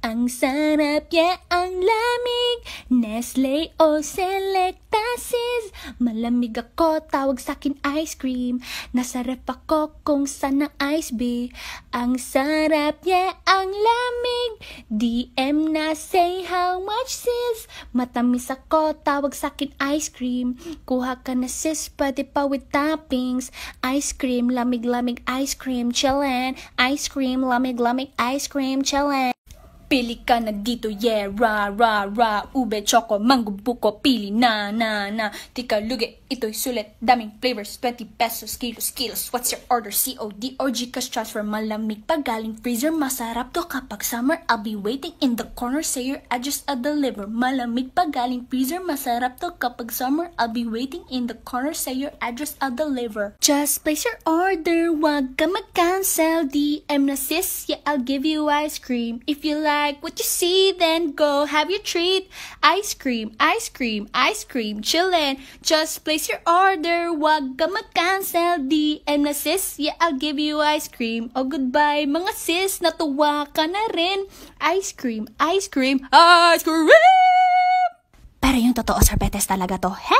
Ang sarap ya ang lamig Nestle o Selectasis Malamig ako, tawag sa akin ice cream Nasarap ako kung sana ice be Ang sarap ya ang lamig DM na say how much sis Matamis ako, tawag sa akin ice cream Kuha ka na sis, pwede pa with toppings Ice cream, lamig-lamig ice cream, chillin' Ice cream, lamig-lamig ice cream, chillin' Pili ka na dito, yeah, ra, ra, ra Ube, choco, mango, buko, pili na, na, na Tika, luge, ito sulit Daming flavors, 20 pesos, kilos, kilos What's your order? COD or Gcash transfer Malamig pagaling freezer Masarap to kapag summer I'll be waiting in the corner Say your address, i deliver Malamig pagaling freezer Masarap to kapag summer I'll be waiting in the corner Say your address, i deliver Just place your order Wag ka mag-cancel DM na sis, yeah, I'll give you ice cream If you like like what you see, then go have your treat. Ice cream, ice cream, ice cream, chillin'. Just place your order, wag ka mag-cancel. DM na sis, yeah, I'll give you ice cream. O oh, goodbye, mga sis, natuwa ka na rin. Ice cream, ice cream, ice cream! Pero yung totoo, sorbetes talaga to. Hey!